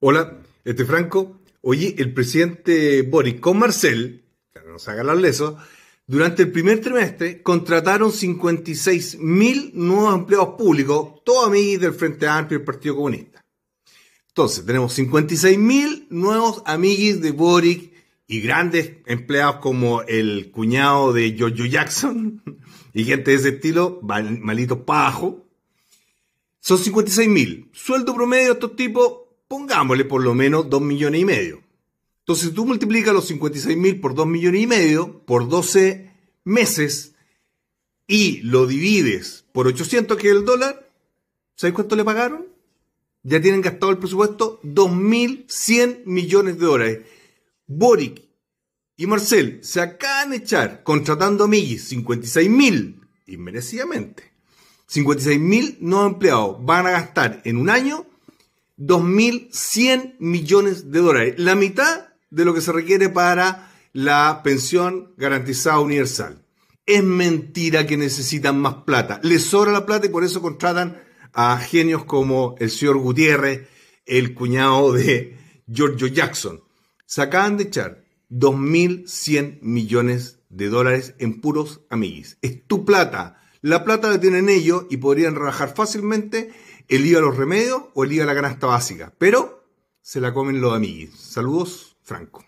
Hola, este Franco. Oye, el presidente Boric con Marcel, que no se haga las lesos, durante el primer trimestre contrataron 56 mil nuevos empleados públicos, todos amigos del Frente Amplio y el Partido Comunista. Entonces, tenemos 56 mil nuevos amigos de Boric y grandes empleados como el cuñado de Jojo Jackson y gente de ese estilo, malito pajo. Son 56 mil. Sueldo promedio de estos tipos, pongámosle por lo menos 2 millones y medio. Entonces, tú multiplicas los 56 mil por 2 millones y medio, por 12 meses, y lo divides por 800, que es el dólar, ¿sabes cuánto le pagaron? Ya tienen gastado el presupuesto 2.100 millones de dólares. Boric y Marcel se acaban de echar contratando a Migis 56 mil, inmerecidamente. 56 mil no empleados van a gastar en un año 2.100 millones de dólares, la mitad de lo que se requiere para la pensión garantizada universal. Es mentira que necesitan más plata. Les sobra la plata y por eso contratan a genios como el señor Gutiérrez, el cuñado de Giorgio Jackson. Se acaban de echar 2.100 millones de dólares en puros amiguis. Es tu plata. La plata la tienen ellos y podrían relajar fácilmente el a los remedios o el IVA a la canasta básica. Pero se la comen los amiguis. Saludos, Franco.